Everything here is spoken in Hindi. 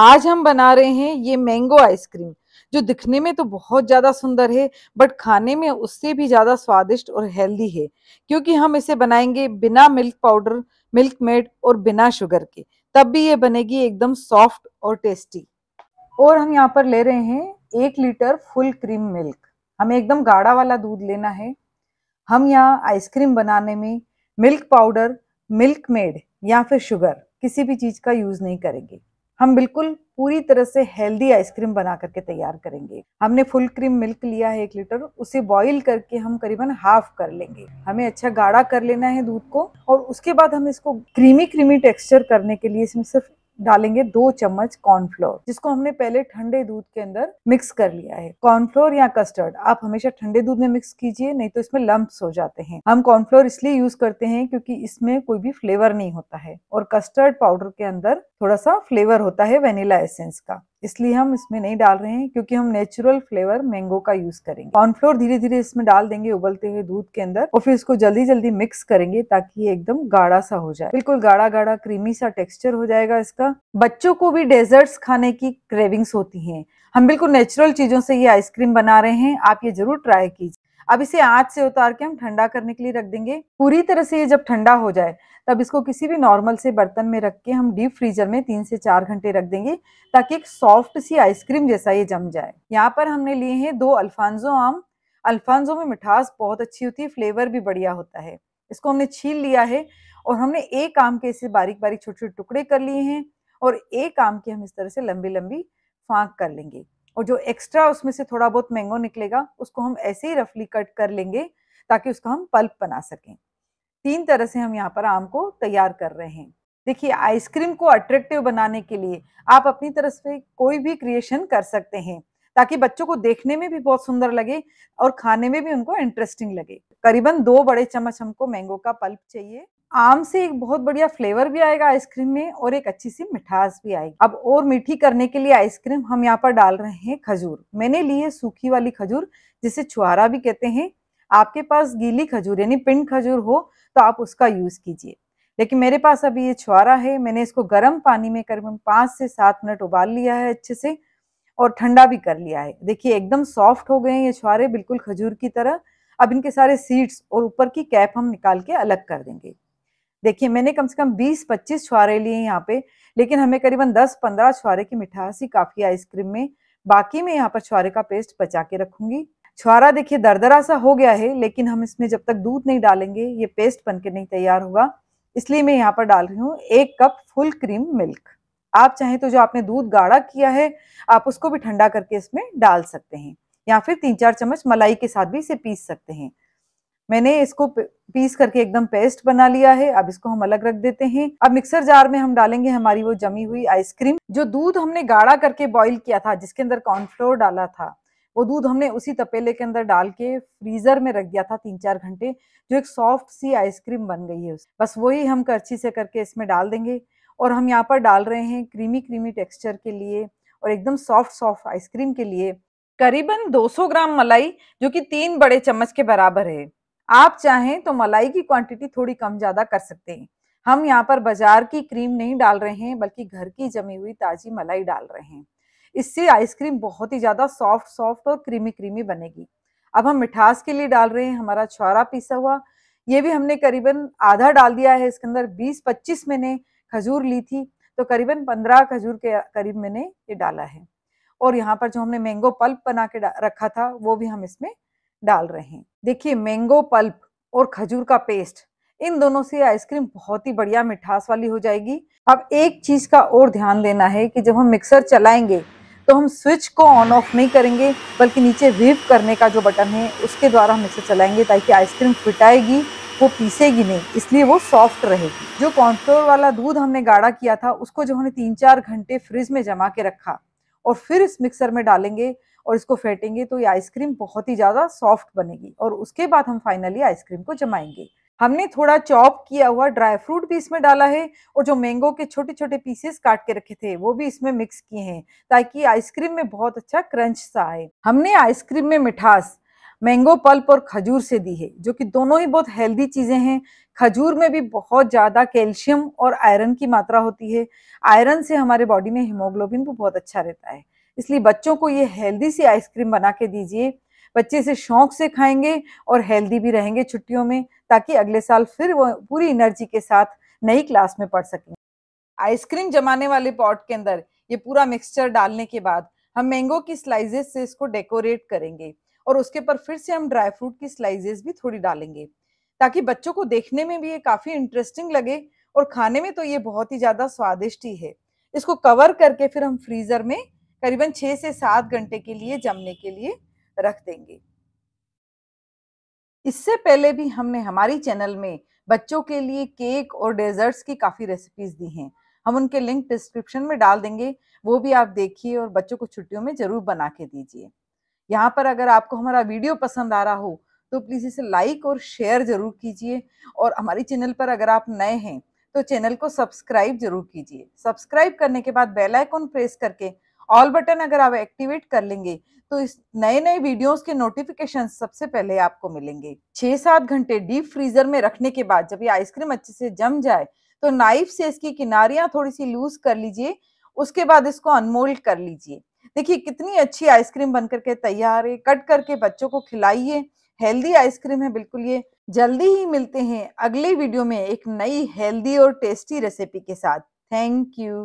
आज हम बना रहे हैं ये मैंगो आइसक्रीम जो दिखने में तो बहुत ज़्यादा सुंदर है बट खाने में उससे भी ज़्यादा स्वादिष्ट और हेल्दी है क्योंकि हम इसे बनाएंगे बिना मिल्क पाउडर मिल्क मेड और बिना शुगर के तब भी ये बनेगी एकदम सॉफ्ट और टेस्टी और हम यहाँ पर ले रहे हैं एक लीटर फुल क्रीम मिल्क हमें एकदम गाढ़ा वाला दूध लेना है हम यहाँ आइसक्रीम बनाने में मिल्क पाउडर मिल्क मेड या फिर शुगर किसी भी चीज़ का यूज़ नहीं करेंगे हम बिल्कुल पूरी तरह से हेल्दी आइसक्रीम बना करके तैयार करेंगे हमने फुल क्रीम मिल्क लिया है एक लीटर उसे बॉईल करके हम करीबन हाफ कर लेंगे हमें अच्छा गाढ़ा कर लेना है दूध को और उसके बाद हम इसको क्रीमी क्रीमी टेक्सचर करने के लिए इसमें सिर्फ डालेंगे दो चम्मच कॉर्नफ्लोर जिसको हमने पहले ठंडे दूध के अंदर मिक्स कर लिया है कॉर्नफ्लोर या कस्टर्ड आप हमेशा ठंडे दूध में मिक्स कीजिए नहीं तो इसमें लम्ब्स हो जाते हैं हम कॉर्नफ्लोर इसलिए यूज करते हैं क्योंकि इसमें कोई भी फ्लेवर नहीं होता है और कस्टर्ड पाउडर के अंदर थोड़ा सा फ्लेवर होता है वेनिला एसेंस का इसलिए हम इसमें नहीं डाल रहे हैं क्योंकि हम नेचुरल फ्लेवर मैंगो का यूज करेंगे कॉर्नफ्लोर धीरे धीरे इसमें डाल देंगे उबलते हुए दूध के अंदर और फिर इसको जल्दी जल्दी मिक्स करेंगे ताकि ये एकदम गाढ़ा सा हो जाए बिल्कुल गाढ़ा गाढ़ा क्रीमी सा टेक्सचर हो जाएगा इसका बच्चों को भी डेजर्ट्स खाने की क्रेविंग्स होती है हम बिल्कुल नेचुरल चीजों से ये आइसक्रीम बना रहे हैं आप ये जरूर ट्राई कीजिए अब इसे आँच से उतार के हम ठंडा करने के लिए रख देंगे पूरी तरह से ये जब ठंडा हो जाए तब इसको किसी भी नॉर्मल से बर्तन में रख के हम डीप फ्रीजर में तीन से चार घंटे रख देंगे ताकि एक सॉफ्ट सी आइसक्रीम जैसा ये जम जाए यहाँ पर हमने लिए हैं दो अल्फांजो आम अल्फांजो में मिठास बहुत अच्छी होती है फ्लेवर भी बढ़िया होता है इसको हमने छील लिया है और हमने एक आम के इसे बारीक बारीक छोटे छोटे टुकड़े कर लिए हैं और एक आम के हम इस तरह से लंबी लंबी फाँक कर लेंगे और जो एक्स्ट्रा उसमें से थोड़ा बहुत मैंगो निकलेगा उसको हम ऐसे ही रफली कट कर लेंगे ताकि उसका हम पल्प बना सकें तीन तरह से हम यहाँ पर आम को तैयार कर रहे हैं देखिए आइसक्रीम को अट्रैक्टिव बनाने के लिए आप अपनी तरफ से कोई भी क्रिएशन कर सकते हैं ताकि बच्चों को देखने में भी बहुत सुंदर लगे और खाने में भी उनको इंटरेस्टिंग लगे करीबन दो बड़े चम्मच हमको मैंगो का पल्प चाहिए आम से एक बहुत बढ़िया फ्लेवर भी आएगा आइसक्रीम में और एक अच्छी सी मिठास भी आएगी अब और मीठी करने के लिए आइसक्रीम हम यहाँ पर डाल रहे हैं खजूर मैंने ली है सूखी वाली खजूर जिसे छुआरा भी कहते हैं आपके पास गीली खजूर यानी पिंड खजूर हो तो आप उसका यूज कीजिए लेकिन मेरे पास अभी ये छुआरा है मैंने इसको गर्म पानी में करीबन पांच से सात मिनट उबाल लिया है अच्छे से और ठंडा भी कर लिया है देखिए एकदम सॉफ्ट हो गए हैं ये छुआरे बिल्कुल खजूर की तरह अब इनके सारे सीड्स और ऊपर की कैप हम निकाल के अलग कर देंगे देखिए मैंने कम से कम 20-25 छुआरे लिए यहाँ पे लेकिन हमें करीबन 10-15 छुआरे की मिठास ही काफ़ी आइसक्रीम में बाकी मैं यहाँ पर छुआरे का पेस्ट बचा के रखूंगी छुआरा देखिए दरदरा सा हो गया है लेकिन हम इसमें जब तक दूध नहीं डालेंगे ये पेस्ट बन के नहीं तैयार होगा इसलिए मैं यहाँ पर डाल रही हूँ एक कप फुल क्रीम मिल्क आप चाहें तो जो आपने दूध गाढ़ा किया है आप उसको भी ठंडा करके इसमें डाल सकते हैं या फिर तीन चार चम्मच मलाई के साथ भी इसे पीस सकते हैं मैंने इसको पीस करके एकदम पेस्ट बना लिया है अब इसको हम अलग रख देते हैं अब मिक्सर जार में हम डालेंगे हमारी वो जमी हुई आइसक्रीम जो दूध हमने गाढ़ा करके बॉईल किया था जिसके अंदर कॉर्नफ्लोर डाला था वो दूध हमने उसी तपेले के अंदर डाल के फ्रीजर में रख दिया था तीन चार घंटे जो एक सॉफ्ट सी आइसक्रीम बन गई है बस वही हम करछी से करके इसमें डाल देंगे और हम यहाँ पर डाल रहे हैं क्रीमी क्रीमी टेक्सचर के लिए और एकदम सॉफ्ट सॉफ्ट आइसक्रीम के लिए करीबन 200 ग्राम मलाई जो कि तीन बड़े चम्मच के बराबर है आप चाहें तो मलाई की क्वांटिटी थोड़ी कम ज़्यादा कर सकते हैं हम यहाँ पर बाजार की क्रीम नहीं डाल रहे हैं बल्कि घर की जमी हुई ताज़ी मलाई डाल रहे हैं इससे आइसक्रीम बहुत ही ज़्यादा सॉफ्ट सॉफ्ट और क्रीमी क्रीमी बनेगी अब हम मिठास के लिए डाल रहे हैं हमारा छुआरा पीसा हुआ ये भी हमने करीबन आधा डाल दिया है इसके अंदर 20-25 मैंने खजूर ली थी तो करीबन 15 खजूर के करीब मैंने ये डाला है और यहाँ पर जो हमने मैंगो पल्प बना के रखा था वो भी हम इसमें डाल रहे हैं देखिए मैंगो पल्प और खजूर का पेस्ट इन दोनों से आइसक्रीम बहुत ही बढ़िया मिठास वाली हो जाएगी अब एक चीज का और ध्यान देना है कि जब हम मिक्सर चलाएंगे तो हम स्विच को ऑन ऑफ नहीं करेंगे बल्कि नीचे वीव करने का जो बटन है उसके द्वारा हम इसे चलाएंगे ताकि आइसक्रीम फिटाएगी वो पीसेगी नहीं इसलिए वो सॉफ्ट रहेगी जो कॉन्ट्रोल वाला दूध हमने गाढ़ा किया था उसको जो हमने तीन चार घंटे फ्रिज में जमा के रखा और फिर इस मिक्सर में डालेंगे और इसको फेंटेंगे तो ये आइसक्रीम बहुत ही ज़्यादा सॉफ्ट बनेगी और उसके बाद हम फाइनली आइसक्रीम को जमाएंगे हमने थोड़ा चॉप किया हुआ ड्राई फ्रूट भी इसमें डाला है और जो मैंगो के छोटे छोटे पीसेस काट के रखे थे वो भी इसमें मिक्स किए हैं ताकि आइसक्रीम में बहुत अच्छा क्रंच सा आए हमने आइसक्रीम में मिठास मैंगो पल्प और खजूर से दी है जो कि दोनों ही बहुत हेल्दी चीज़ें हैं खजूर में भी बहुत ज़्यादा कैल्शियम और आयरन की मात्रा होती है आयरन से हमारे बॉडी में हीमोग्लोबिन भी बहुत अच्छा रहता है इसलिए बच्चों को ये हेल्दी सी आइसक्रीम बना के दीजिए बच्चे इसे शौक से खाएंगे और हेल्दी भी रहेंगे छुट्टियों में ताकि अगले साल फिर वो पूरी एनर्जी के साथ नई क्लास में पढ़ सकें आइसक्रीम जमाने वाले पॉट के अंदर ये पूरा मिक्सचर डालने के बाद हम मैंगो की स्लाइजेस से इसको डेकोरेट करेंगे और उसके ऊपर फिर से हम ड्राई फ्रूट की स्लाइजेस भी थोड़ी डालेंगे ताकि बच्चों को देखने में भी ये काफ़ी इंटरेस्टिंग लगे और खाने में तो ये बहुत ही ज़्यादा स्वादिष्ट ही है इसको कवर करके फिर हम फ्रीज़र में करीबन छः से सात घंटे के लिए जमने के लिए रख देंगे इससे पहले भी हमने हमारी चैनल में बच्चों के लिए केक और डेजर्ट्स की काफ़ी रेसिपीज़ दी हैं हम उनके लिंक डिस्क्रिप्शन में डाल देंगे वो भी आप देखिए और बच्चों को छुट्टियों में ज़रूर बना के दीजिए यहाँ पर अगर आपको हमारा वीडियो पसंद आ रहा हो तो प्लीज़ इसे लाइक और शेयर ज़रूर कीजिए और हमारी चैनल पर अगर आप नए हैं तो चैनल को सब्सक्राइब जरूर कीजिए सब्सक्राइब करने के बाद बेल आइकॉन प्रेस करके ऑल बटन अगर आप एक्टिवेट कर लेंगे तो इस नए नए वीडियोस के नोटिफिकेशन सबसे पहले आपको मिलेंगे छह सात घंटे डीप फ्रीजर में रखने के बाद जब ये आइसक्रीम अच्छे से जम जाए तो नाइफ से इसकी किनारियां थोड़ी सी लूज कर लीजिए उसके बाद इसको अनमोल्ड कर लीजिए देखिए कितनी अच्छी आइसक्रीम बनकर के तैयार है कट करके बच्चों को खिलाइए हेल्दी आइसक्रीम है बिल्कुल ये जल्दी ही मिलते हैं अगले वीडियो में एक नई हेल्दी और टेस्टी रेसिपी के साथ थैंक यू